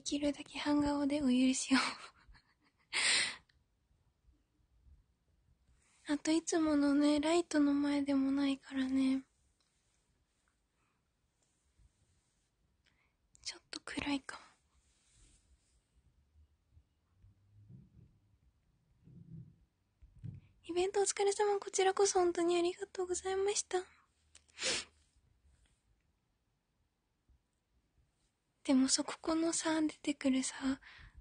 できるだけ半顔でお許しを あといつものね、ライトの前でもないからね。ちょっと暗いかも。イベントお疲れ様。こちらこそ本当にありがとうございました。でもそここのさ、出てくるさ、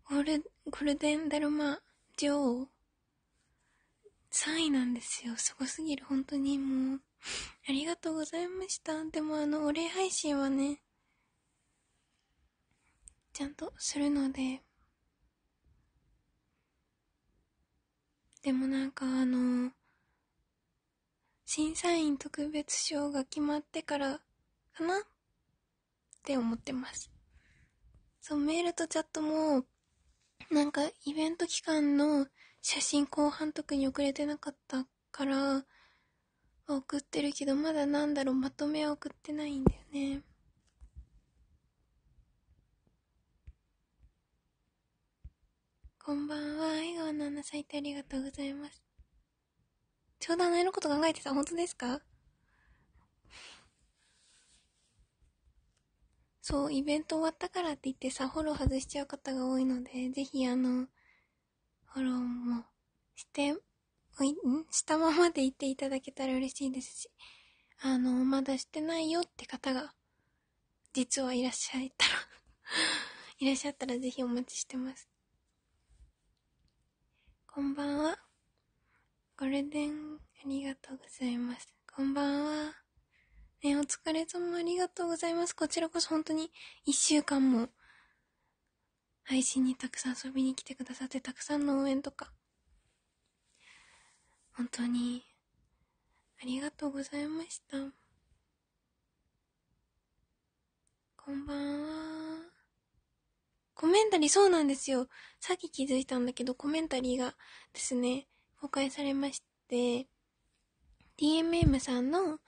ゴール、ゴールデンダルマ女王、3位なんですよ。すごすぎる。本当にもう、ありがとうございました。でもあの、お礼配信はね、ちゃんとするので、でもなんかあの、審査員特別賞が決まってからかなって思ってます。そう、メールとチャットも、なんかイベント期間の写真後半特に送れてなかったから、送ってるけど、まだなんだろう、まとめは送ってないんだよね。こんばんは。笑顔のア咲いてありがとうございます。ちょうどあののこと考えてた。本当ですかそう、イベント終わったからって言ってさ、フォロー外しちゃう方が多いので、ぜひあの、フォローもして、おい、んしたままでいっていただけたら嬉しいですし、あの、まだしてないよって方が、実はいらっしゃったら いらっしゃったらぜひお待ちしてます。こんばんは。ゴールデン、ありがとうございます。こんばんは。えお疲れ様ありがとうございます。こちらこそ本当に一週間も配信にたくさん遊びに来てくださってたくさんの応援とか本当にありがとうございました。こんばんは。コメンタリーそうなんですよ。さっき気づいたんだけどコメンタリーがですね、公開されまして、DMM さんの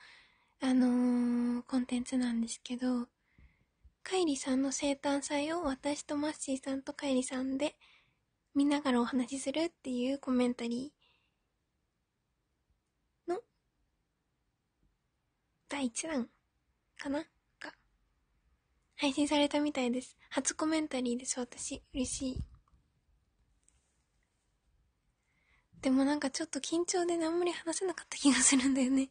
あのー、コンテンツなんですけど、カイリさんの生誕祭を私とマッシーさんとカイリさんで見ながらお話しするっていうコメンタリーの第1弾かなが配信されたみたいです。初コメンタリーです、私。嬉しい。でもなんかちょっと緊張で何もり話せなかった気がするんだよね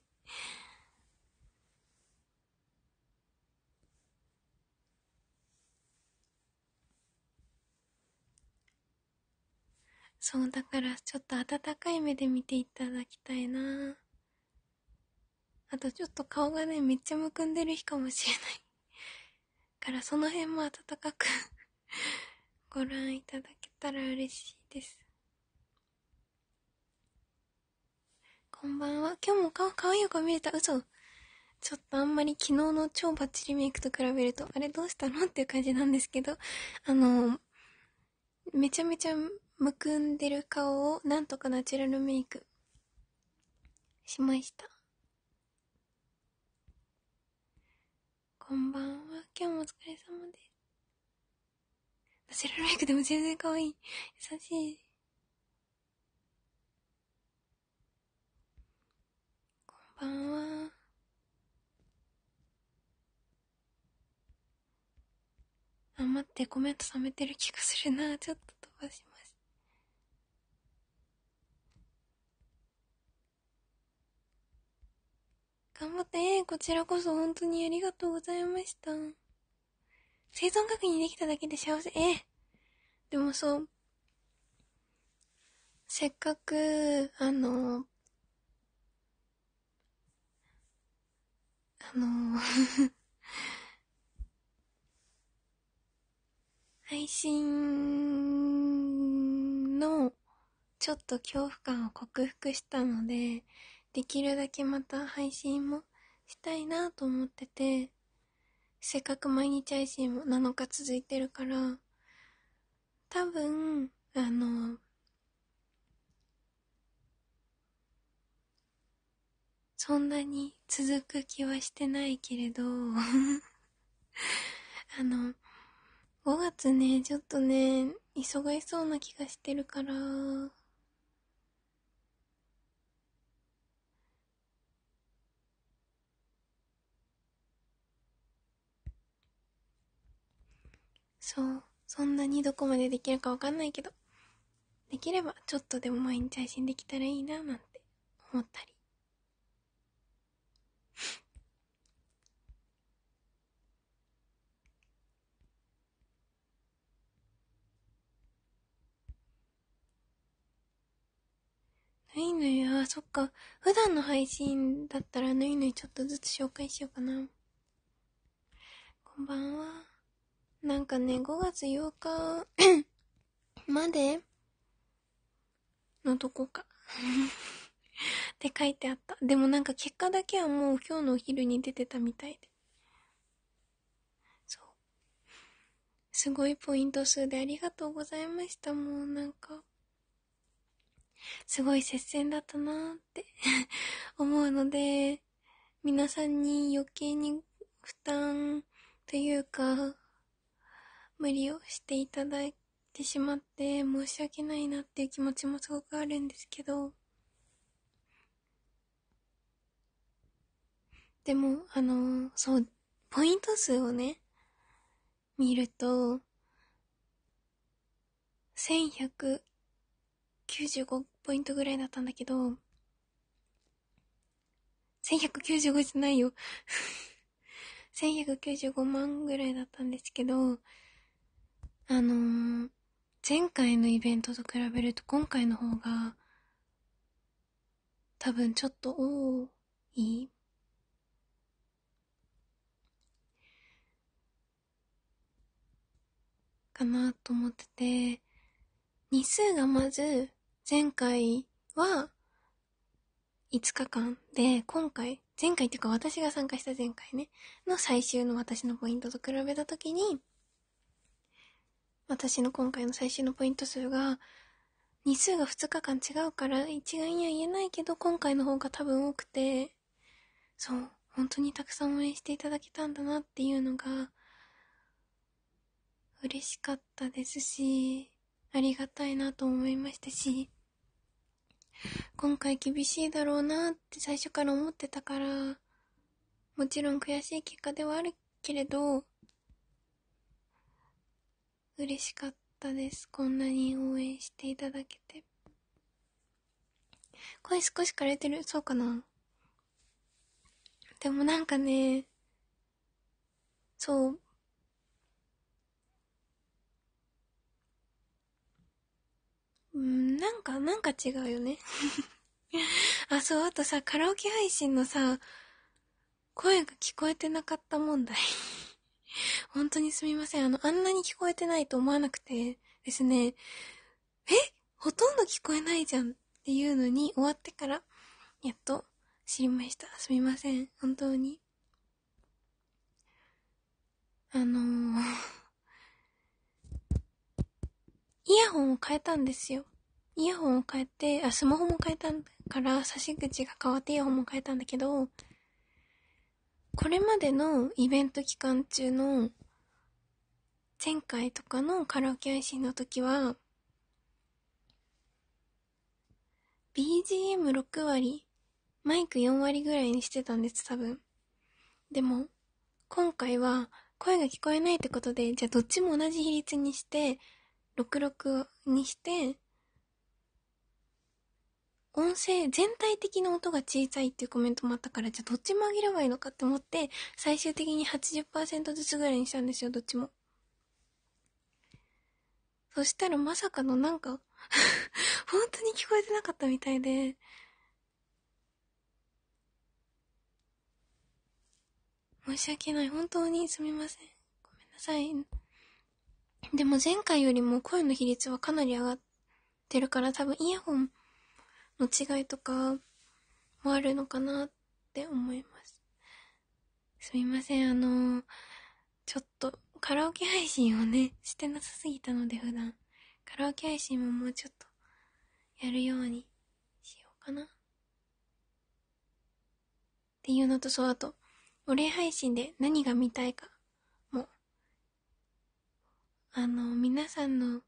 そう、だからちょっと温かい目で見ていただきたいなあとちょっと顔がね、めっちゃむくんでる日かもしれないからその辺も温かく ご覧いただけたら嬉しいです。こんばんは。今日も顔、可愛い子見れた。嘘。ちょっとあんまり昨日の超バッチリメイクと比べると、あれどうしたのっていう感じなんですけど、あの、めちゃめちゃむくんでる顔をなんとかナチュラルメイクしましたこんばんは今日もお疲れ様ですナチュラルメイクでも全然可愛い優しいこんばんはあ待ってコメント冷めてる気がするなちょっと飛ばします頑張って、こちらこそ本当にありがとうございました。生存確認できただけで幸せ、ええ。でもそう、せっかく、あの、あの 配信のちょっと恐怖感を克服したので、できるだけまた配信もしたいなと思ってて、せっかく毎日配信も7日続いてるから、多分、あの、そんなに続く気はしてないけれど あの、5月ね、ちょっとね、忙しそうな気がしてるから、そう。そんなにどこまでできるかわかんないけど、できればちょっとでも毎日配信できたらいいななんて思ったり。ぬいぬい、あ、そっか。普段の配信だったらぬいぬいちょっとずつ紹介しようかな。こんばんは。なんかね、5月8日 までのとこかって書いてあった。でもなんか結果だけはもう今日のお昼に出てたみたいで。そう。すごいポイント数でありがとうございました。もうなんか、すごい接戦だったなーって 思うので、皆さんに余計に負担というか、無理をしていただいてしまって申し訳ないなっていう気持ちもすごくあるんですけど、でも、あの、そう、ポイント数をね、見ると、1195ポイントぐらいだったんだけど、1195じゃないよ1195 万ぐらいだったんですけど、あのー、前回のイベントと比べると今回の方が、多分ちょっと多い。かなと思ってて、日数がまず、前回は5日間で、今回、前回っていうか私が参加した前回ね、の最終の私のポイントと比べたときに、私の今回の最終のポイント数が、日数が2日間違うから一概には言えないけど、今回の方が多分多くて、そう、本当にたくさん応援していただけたんだなっていうのが、嬉しかったですし、ありがたいなと思いましたし、今回厳しいだろうなって最初から思ってたから、もちろん悔しい結果ではあるけれど、嬉しかったです。こんなに応援していただけて。声少し枯れてるそうかなでもなんかね、そう。うん、なんか、なんか違うよね あ、そう、あとさ、カラオケ配信のさ、声が聞こえてなかった問題本当にすみません。あの、あんなに聞こえてないと思わなくてですね、えほとんど聞こえないじゃんっていうのに終わってから、やっと知りました。すみません。本当に。あのー イヤホンを変えたんですよ。イヤホンを変えて、あ、スマホも変えたから、差し口が変わってイヤホンも変えたんだけど、これまでのイベント期間中の、前回とかのカラオケ配信の時は、BGM6 割、マイク4割ぐらいにしてたんです、多分。でも、今回は声が聞こえないってことで、じゃあどっちも同じ比率にして、66にして、音声全体的な音が小さいっていうコメントもあったから、じゃあどっちも上げればいいのかって思って、最終的に80%ずつぐらいにしたんですよ、どっちも。そしたらまさかのなんか 本当に聞こえてなかったみたいで、申し訳ない。本当にすみません。ごめんなさい。でも前回よりも声の比率はかなり上がってるから多分イヤホンの違いとかもあるのかなって思います。すみません、あの、ちょっとカラオケ配信をね、してなさすぎたので普段。カラオケ配信ももうちょっとやるようにしようかな。っていうのと、そう、あと、お礼配信で何が見たいかも、あの、皆さんの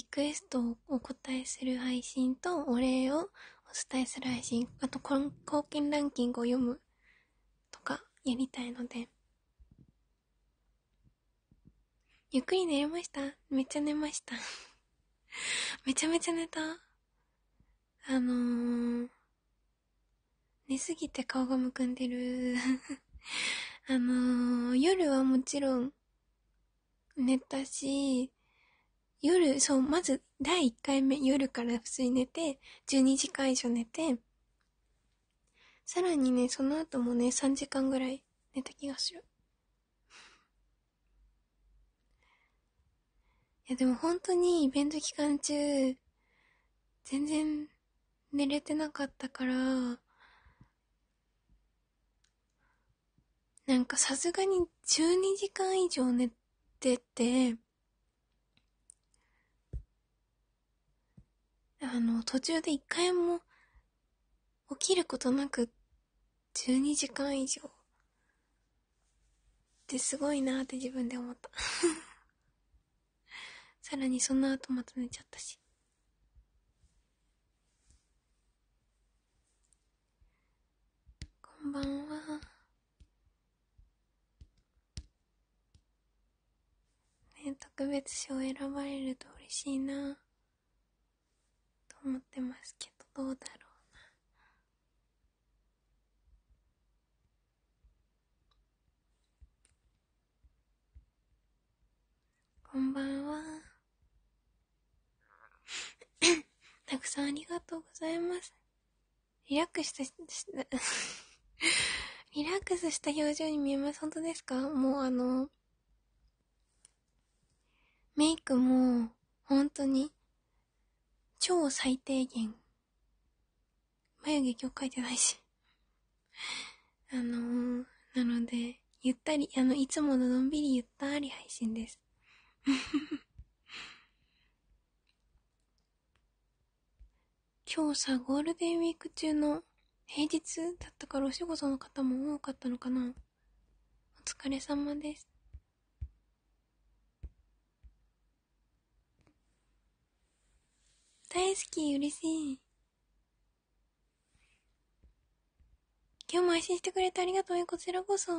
リクエストをお答えする配信と、お礼をお伝えする配信、あと、貢献ランキングを読むとか、やりたいので。ゆっくり寝れましためっちゃ寝ました めちゃめちゃ寝た。あのー、寝すぎて顔がむくんでる あのー、夜はもちろん寝たし、夜、そう、まず第1回目、夜から普通に寝て、12時間以上寝て、さらにね、その後もね、3時間ぐらい寝た気がする。いや、でも本当にイベント期間中、全然寝れてなかったから、なんかさすがに12時間以上寝てて、あの、途中で一回も起きることなく12時間以上ってすごいなって自分で思った さらにその後また寝ちゃったし。こんばんは。ね特別賞選ばれると嬉しいな。思ってますけどどうだろうなこんばんは たくさんありがとうございますリラックスした リラックスした表情に見えます本当ですかもうあのメイクも本当に超最低限。眉毛今日描いてないし。あのー、なので、ゆったり、あの、いつもののんびりゆったり配信です。今日さ、ゴールデンウィーク中の平日だったからお仕事の方も多かったのかなお疲れ様です。大好き、嬉しい。今日も配信してくれてありがとうよ、こちらこそ。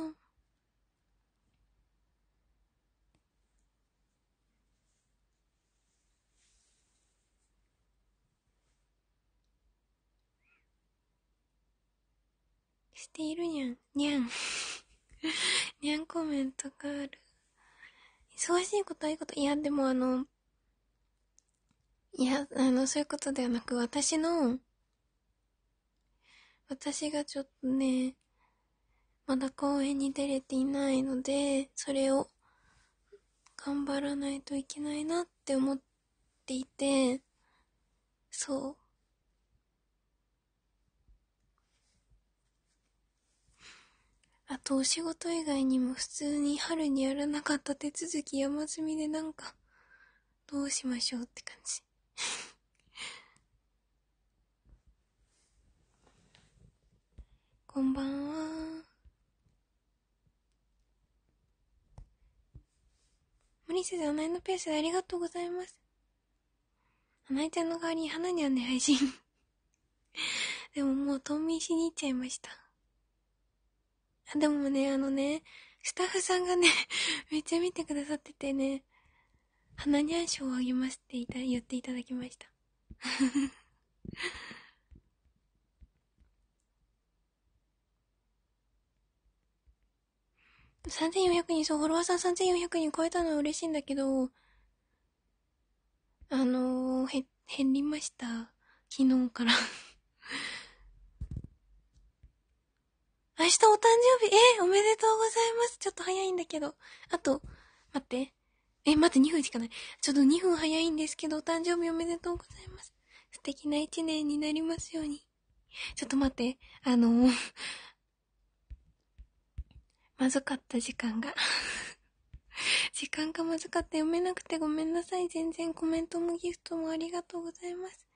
しているにゃん、にゃん。にゃんコメントがある。忙しいことはいいこと。いや、でもあの、いや、あの、そういうことではなく、私の、私がちょっとね、まだ公演に出れていないので、それを頑張らないといけないなって思っていて、そう。あと、お仕事以外にも普通に春にやらなかった手続き山積みでなんか、どうしましょうって感じ。こんばんは。無理せず、お前のペースでありがとうございます。甘えちゃんの代わりに花にゃんで配信。でももう冬眠しに行っちゃいました。あ、でもね、あのね、スタッフさんがね、めっちゃ見てくださっててね、花にゃん賞をあげますってた言っていただきました3400 人、そう、フォロワーさん3400人超えたのは嬉しいんだけど、あのー、へ、減りました。昨日から 明日お誕生日、えー、おめでとうございます。ちょっと早いんだけど。あと、待って。え、待って、2分しかない。ちょっと2分早いんですけど、お誕生日おめでとうございます。素敵な一年になりますように。ちょっと待って、あのー、まずかった時間が 時間がまずかった。読めなくてごめんなさい。全然コメントもギフトもありがとうございます。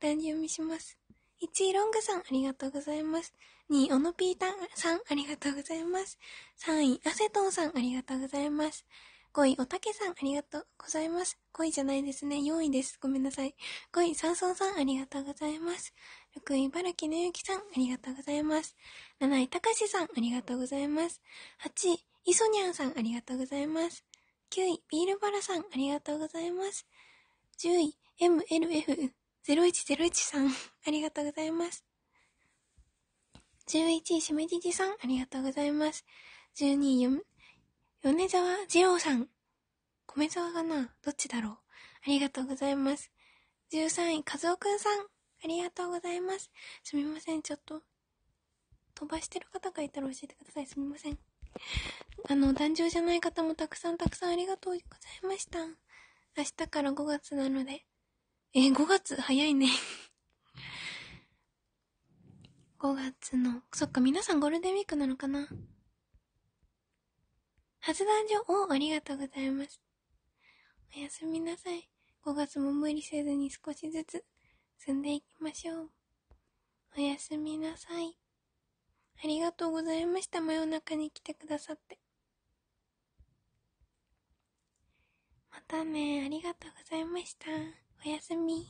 誕読みします。1位、ロングさん、ありがとうございます。2位、オノピータンさん、ありがとうございます。3位、アセトンさん、ありがとうございます。5位、おたけさん、ありがとうございます。5位じゃないですね。4位です。ごめんなさい。5位、サンソンさん、ありがとうございます。6位、茨城のゆきさん、ありがとうございます。7位、たかしさん、ありがとうございます。8位、いそにゃんさん、ありがとうございます。9位、ビールバラさん、ありがとうございます。10位、MLF0101 さん、ありがとうございます。11位、しめじじさん、ありがとうございます。12位、米沢二郎さん。米沢かなどっちだろうありがとうございます。13位、和夫くんさん。ありがとうございます。すみません、ちょっと、飛ばしてる方がいたら教えてください。すみません。あの、壇上じゃない方もたくさんたくさんありがとうございました。明日から5月なので。え5月早いね5 月の、そっか、皆さんゴールデンウィークなのかな発談所をありがとうございます。おやすみなさい。5月も無理せずに少しずつ進んでいきましょう。おやすみなさい。ありがとうございました。真夜中に来てくださって。またね。ありがとうございました。おやすみ。